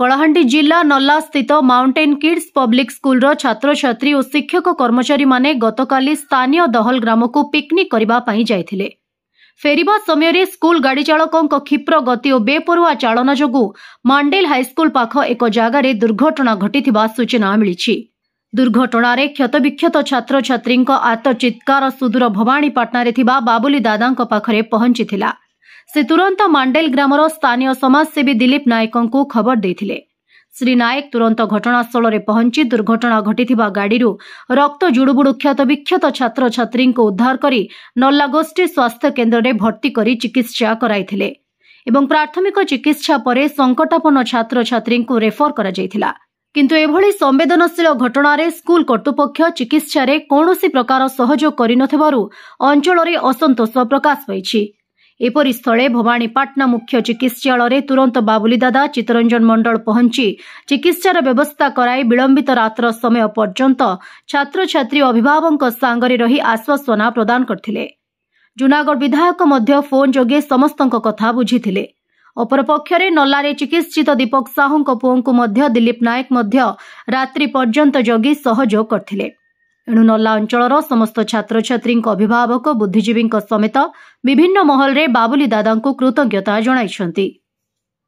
କଳାହାଣ୍ଡି ଜିଲ୍ଲା ନଲ୍ଲାସ୍ଥିତ mountain kids public ସ୍କୁଲ୍ର ଛାତ୍ରଛାତ୍ରୀ ଓ ଶିକ୍ଷକ କର୍ମଚାରୀମାନେ ଗତକାଲି ସ୍ଥାନୀୟ ଦହଲ ଗ୍ରାମକୁ ପିକ୍ନିକ୍ କରିବା ପାଇଁ ଯାଇଥିଲେ ଫେରିବା ସମୟରେ ସ୍କୁଲ୍ ଗାଡ଼ିଚାଳକଙ୍କ କ୍ଷିପ୍ର ଗତି ଓ ବେପରୁଆ ଚାଳନା ଯୋଗୁଁ ମାଣ୍ଡେଲ ହାଇସ୍କୁଲ୍ ପାଖ ଏକ ଜାଗାରେ ଦୁର୍ଘଟଣା ଘଟିଥିବା ସୂଚନା ମିଳିଛି ଦୁର୍ଘଟଣାରେ କ୍ଷତବିକ୍ଷତ ଛାତ୍ରଛାତ୍ରୀଙ୍କ ଆତଚିତ୍କାର ସୁଦୂର ଭବାନୀପାଟଣାରେ ଥିବା ବାବୁଲି ଦାଦାଙ୍କ ପାଖରେ ପହଞ୍ଚିଥିଲା ସେ ତୁରନ୍ତ ମାଣ୍ଡେଲ ଗ୍ରାମର ସ୍ଥାନୀୟ ସମାଜସେବୀ ଦିଲ୍ଲୀପ ନାୟକଙ୍କୁ ଖବର ଦେଇଥିଲେ ଶ୍ରୀ ନାୟକ ତୁରନ୍ତ ଘଟଣାସ୍ଥଳରେ ପହଞ୍ଚି ଦୁର୍ଘଟଣା ଘଟିଥିବା ଗାଡ଼ିରୁ ରକ୍ତ ଜୁଡ଼ୁବୁଡ଼ୁ କ୍ଷତ ବିକ୍ଷତ ଛାତ୍ରଛାତ୍ରୀଙ୍କୁ ଉଦ୍ଧାର କରି ନର୍ଲାଗୋଷ୍ଠୀ ସ୍ୱାସ୍ଥ୍ୟ କେନ୍ଦ୍ରରେ ଭର୍ତ୍ତି କରି ଚିକିତ୍ସା କରାଇଥିଲେ ଏବଂ ପ୍ରାଥମିକ ଚିକିତ୍ସା ପରେ ସଙ୍କଟାପନ୍ନ ଛାତ୍ରଛାତ୍ରୀଙ୍କୁ ରେଫର କରାଯାଇଥିଲା କିନ୍ତୁ ଏଭଳି ସମ୍ବେଦନଶୀଳ ଘଟଣାରେ ସ୍କୁଲ କର୍ତ୍ତୃପକ୍ଷ ଚିକିତ୍ସାରେ କୌଣସି ପ୍ରକାର ସହଯୋଗ କରିନଥିବାରୁ ଅଞ୍ଚଳରେ ଅସନ୍ତୋଷ ପ୍ରକାଶ ପାଇଛି ଏପରି ସ୍ଥଳେ ଭବାନୀପାଟନା ମୁଖ୍ୟ ଚିକିତ୍ସାଳୟରେ ତୁରନ୍ତ ବାବୁଲି ଦାଦା ଚିତ୍ତରଞ୍ଜନ ମଣ୍ଡଳ ପହଞ୍ଚି ଚିକିତ୍ସାର ବ୍ୟବସ୍ଥା କରାଇ ବିଳୟିତ ରାତ୍ର ସମୟ ପର୍ଯ୍ୟନ୍ତ ଛାତ୍ରଛାତ୍ରୀ ଅଭିଭାବକଙ୍କ ସାଙ୍ଗରେ ରହି ଆଶ୍ୱାସନା ପ୍ରଦାନ କରିଥିଲେ ଜୁନାଗଡ଼ ବିଧାୟକ ମଧ୍ୟ ଫୋନ୍ ଯୋଗେ ସମସ୍ତଙ୍କ କଥା ବୁଝିଥିଲେ ଅପରପକ୍ଷରେ ନଲାରେ ଚିକିତ୍ସିତ ଦୀପକ ସାହୁଙ୍କ ପୁଅଙ୍କୁ ମଧ୍ୟ ଦିଲ୍ଲୀପ ନାୟକ ମଧ୍ୟ ରାତ୍ରି ପର୍ଯ୍ୟନ୍ତ ଜଗି ସହଯୋଗ କରିଥିଲେ ଏଣୁ ନଲା ଅଞ୍ଚଳର ସମସ୍ତ ଛାତ୍ରଛାତ୍ରୀଙ୍କ ଅଭିଭାବକ ବୁଦ୍ଧିଜୀବୀଙ୍କ ସମେତ ବିଭିନ୍ନ ମହଲରେ ବାବୁଲି ଦାଦାଙ୍କୁ କୃତଜ୍ଞତା ଜଣାଇଛନ୍ତି